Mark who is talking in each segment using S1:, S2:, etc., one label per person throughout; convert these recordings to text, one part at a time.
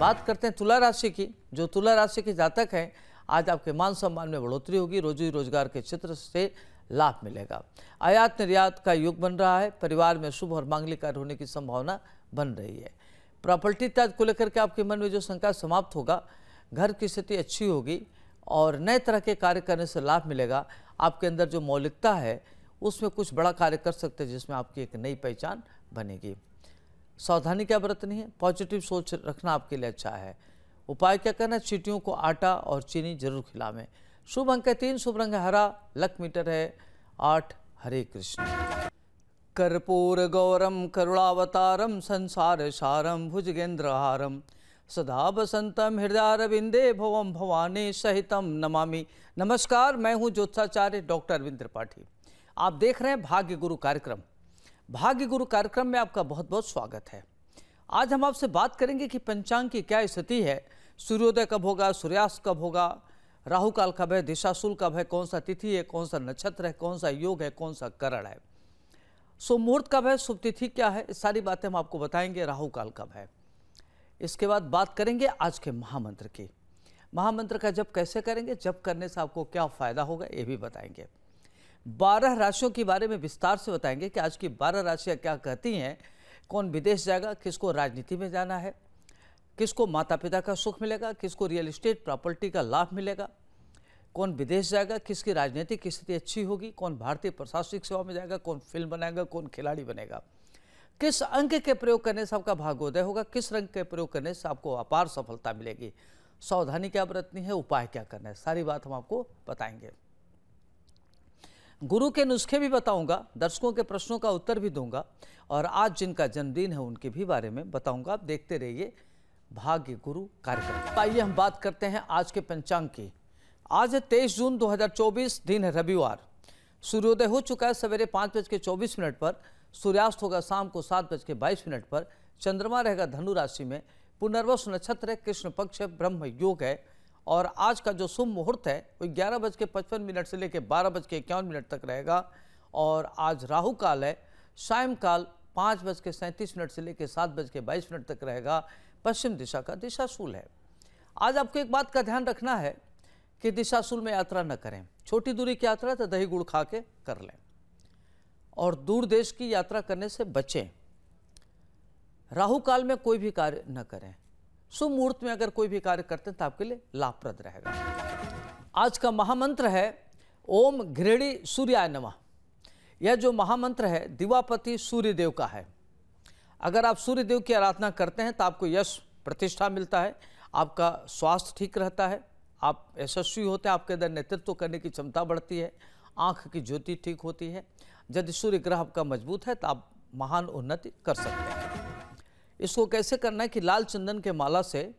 S1: बात करते हैं तुला राशि की जो तुला राशि के जातक हैं आज आपके मान सम्मान में बढ़ोतरी होगी रोजी रोजगार के क्षेत्र से लाभ मिलेगा आयात निर्यात का योग बन रहा है परिवार में शुभ और मांगलिक कार्य होने की संभावना बन रही है प्रॉपर्टी त्याग को लेकर के आपके मन में जो शंका समाप्त होगा घर की स्थिति अच्छी होगी और नए तरह के कार्य करने से लाभ मिलेगा आपके अंदर जो मौलिकता है उसमें कुछ बड़ा कार्य कर सकते हैं जिसमें आपकी एक नई पहचान बनेगी सावधानी क्या बरतनी है पॉजिटिव सोच रखना आपके लिए अच्छा है उपाय क्या करना है चीटियों को आटा और चीनी जरूर खिलावें शुभ अंक है तीन शुभ रंग हरा लक मीटर है आठ हरे कृष्ण कर्पूर गौरम करुणावतारम संसार सारम भुजगेंद्रहारम सदा बसंतम हृदयारविंदे भवम भवानी सहितम नमामि नमस्कार मैं हूं ज्योत्साचार्य डॉक्टर अरविंद त्रिपाठी आप देख रहे हैं भाग्य गुरु कार्यक्रम भाग्य गुरु कार्यक्रम में आपका बहुत बहुत स्वागत है आज हम आपसे बात करेंगे कि पंचांग की क्या स्थिति है सूर्योदय कब होगा सूर्यास्त कब होगा राहु काल कब है दिशाशूल कब है कौन सा तिथि है कौन सा नक्षत्र है कौन सा योग है कौन सा करण है सो मुहूर्त कब है शुभ तिथि क्या है सारी बातें हम आपको बताएंगे राहु काल कब है इसके बाद बात करेंगे आज के महामंत्र की महामंत्र का जब कैसे करेंगे जब करने से आपको क्या फ़ायदा होगा ये भी बताएंगे बारह राशियों के बारे में विस्तार से बताएंगे कि आज की बारह राशियाँ क्या कहती हैं कौन विदेश जाएगा किसको राजनीति में जाना है किसको माता पिता का सुख मिलेगा किसको रियल इस्टेट प्रॉपर्टी का लाभ मिलेगा कौन विदेश जाएगा किसकी राजनीतिक स्थिति अच्छी होगी कौन भारतीय प्रशासनिक सेवा में जाएगा कौन फिल्म बनाएगा कौन खिलाड़ी बनेगा किस अंक के प्रयोग करने से आपका भाग्योदय होगा किस रंग के प्रयोग करने से आपको अपार सफलता मिलेगी सावधानी क्या बरतनी है उपाय क्या करना है सारी बात हम आपको बताएंगे गुरु के नुस्खे भी बताऊंगा दर्शकों के प्रश्नों का उत्तर भी दूंगा और आज जिनका जन्मदिन है उनके भी बारे में बताऊंगा आप देखते रहिए भाग्य गुरु कार्यक्रम आइए हम बात करते हैं आज के पंचांग की आज तेईस जून दो दिन है रविवार सूर्योदय हो चुका है सवेरे पाँच बज के चौबीस मिनट पर सूर्यास्त होगा शाम को सात बज के बाईस मिनट पर चंद्रमा रहेगा धनु राशि में पुनर्वस नक्षत्र है कृष्ण पक्ष है ब्रह्म योग है और आज का जो शुभ मुहूर्त है वो ग्यारह बज के पचपन मिनट से लेकर बारह बज के इक्यावन मिनट तक रहेगा और आज राहु काल है सायंकाल पाँच बज के सैंतीस मिनट से लेकर सात बज के बाईस मिनट तक रहेगा पश्चिम दिशा का दिशाशूल है आज आपको एक बात का ध्यान रखना है कि दिशाशूल में यात्रा न करें छोटी दूरी की यात्रा तो दही गुड़ खा के कर लें और दूर देश की यात्रा करने से बचें राहु काल में कोई भी कार्य न करें शुभ मुहूर्त में अगर कोई भी कार्य करते हैं तो आपके लिए लाभप्रद रहेगा आज का महामंत्र है ओम घृणी सूर्याय नमः यह जो महामंत्र है दिवापति सूर्यदेव का है अगर आप सूर्यदेव की आराधना करते हैं तो आपको यश प्रतिष्ठा मिलता है आपका स्वास्थ्य ठीक रहता है आप यशस्वी होते हैं आपके अंदर नेतृत्व करने की क्षमता बढ़ती है आँख की ज्योति ठीक होती है यदि सूर्य ग्रह आपका मजबूत है तो आप महान उन्नति कर सकते हैं इसको कैसे करना है कि लाल चंदन के माला से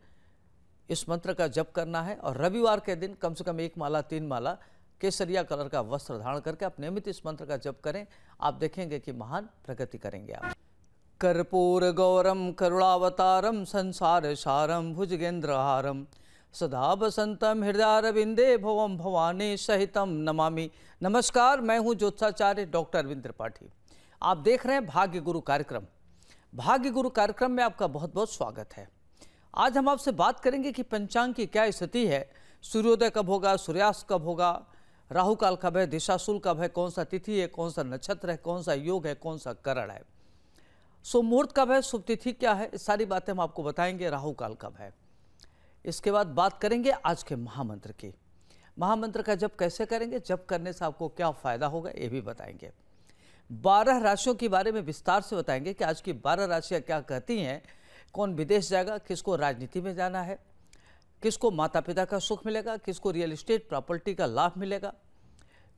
S1: इस मंत्र का जप करना है और रविवार के दिन कम से कम एक माला तीन माला केसरिया कलर का वस्त्र धारण करके आप नियमित इस मंत्र का जप करें आप देखेंगे कि महान प्रगति करेंगे आप कर्पूर गौरम करुणावतारम संसार सारम भुजगेंद्रहारम सदा बसंतम हृदयारविंदे भवम भवानी सहितम नमामि नमस्कार मैं हूं ज्योत्साचार्य डॉक्टर अरविंद त्रिपाठी आप देख रहे हैं भाग्य गुरु कार्यक्रम भाग्य गुरु कार्यक्रम में आपका बहुत बहुत स्वागत है आज हम आपसे बात करेंगे कि पंचांग की क्या स्थिति है सूर्योदय कब होगा सूर्यास्त कब होगा राहु काल कब है दिशाशुल कब है कौन सा तिथि है कौन सा नक्षत्र है कौन सा योग है कौन सा करण है सो मुहूर्त कब है शुभ तिथि क्या है सारी बातें हम आपको बताएंगे राहु काल कब है इसके बाद बात करेंगे आज के महामंत्र की महामंत्र का जब कैसे करेंगे जब करने से आपको क्या फ़ायदा होगा ये भी बताएंगे बारह राशियों के बारे में विस्तार से बताएंगे कि आज की बारह राशियाँ क्या कहती हैं कौन विदेश जाएगा किसको राजनीति में जाना है किसको माता पिता का सुख मिलेगा किसको रियल इस्टेट प्रॉपर्टी का लाभ मिलेगा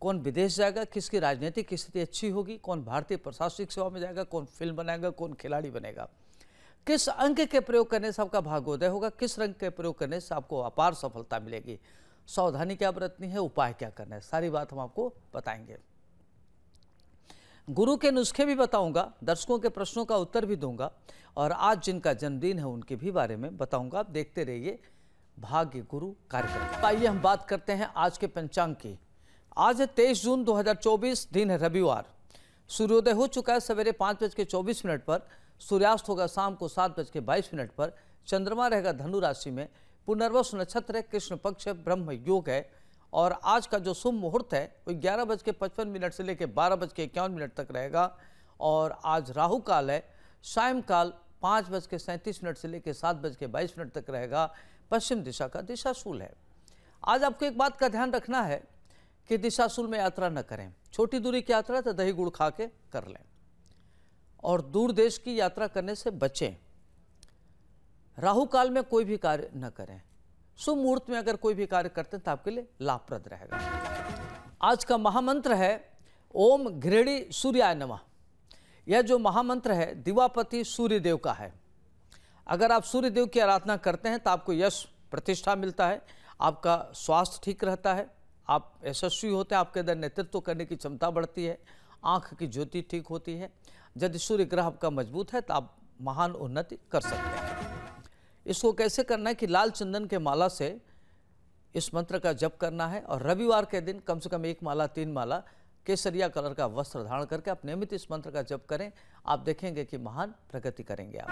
S1: कौन विदेश जाएगा किसकी राजनीतिक स्थिति अच्छी होगी कौन भारतीय प्रशासनिक सेवा में जाएगा कौन फिल्म बनाएगा कौन खिलाड़ी बनेगा किस अंक के प्रयोग करने से आपका भाग्योदय होगा किस रंग के प्रयोग करने से आपको अपार सफलता मिलेगी सावधानी क्या बरतनी है उपाय क्या करना है सारी बात हम आपको बताएंगे गुरु के नुस्खे भी बताऊंगा दर्शकों के प्रश्नों का उत्तर भी दूंगा और आज जिनका जन्मदिन है उनके भी बारे में बताऊंगा आप देखते रहिए भाग्य गुरु कार्यक्रम आइए हम बात करते हैं आज के पंचांग की आज है तेईस जून 2024 दिन है रविवार सूर्योदय हो चुका है सवेरे पाँच बज के चौबीस मिनट पर सूर्यास्त होगा शाम को सात बज के बाईस मिनट पर चंद्रमा रहेगा धनु राशि में पुनर्वस नक्षत्र है कृष्ण पक्ष है ब्रह्म योग है और आज का जो शुभ मुहूर्त है वो ग्यारह बज के पचपन मिनट से लेकर बारह बज के इक्यावन मिनट तक रहेगा और आज राहु काल है सायंकाल पाँच बज के सैंतीस मिनट से लेकर सात बज के बाईस मिनट तक रहेगा पश्चिम दिशा का दिशाशूल है आज आपको एक बात का ध्यान रखना है कि दिशाशूल में यात्रा न करें छोटी दूरी की यात्रा तो दही गुड़ खा के कर लें और दूर देश की यात्रा करने से बचें राहु काल में कोई भी कार्य न करें शुभ मुहूर्त में अगर कोई भी कार्य करते हैं तो आपके लिए लाभप्रद रहेगा आज का महामंत्र है ओम घृणी सूर्याय नमः यह जो महामंत्र है दिवापति सूर्यदेव का है अगर आप सूर्यदेव की आराधना करते हैं तो आपको यश प्रतिष्ठा मिलता है आपका स्वास्थ्य ठीक रहता है आप यशस्वी होते हैं आपके अंदर नेतृत्व करने की क्षमता बढ़ती है आँख की ज्योति ठीक होती है यदि सूर्य ग्रह आपका मजबूत है तो आप महान उन्नति कर सकते हैं इसको कैसे करना है कि लाल चंदन के माला से इस मंत्र का जप करना है और रविवार के दिन कम से कम एक माला तीन माला केसरिया कलर का वस्त्र धारण करके आप नियमित इस मंत्र का जप करें आप देखेंगे कि महान प्रगति करेंगे आप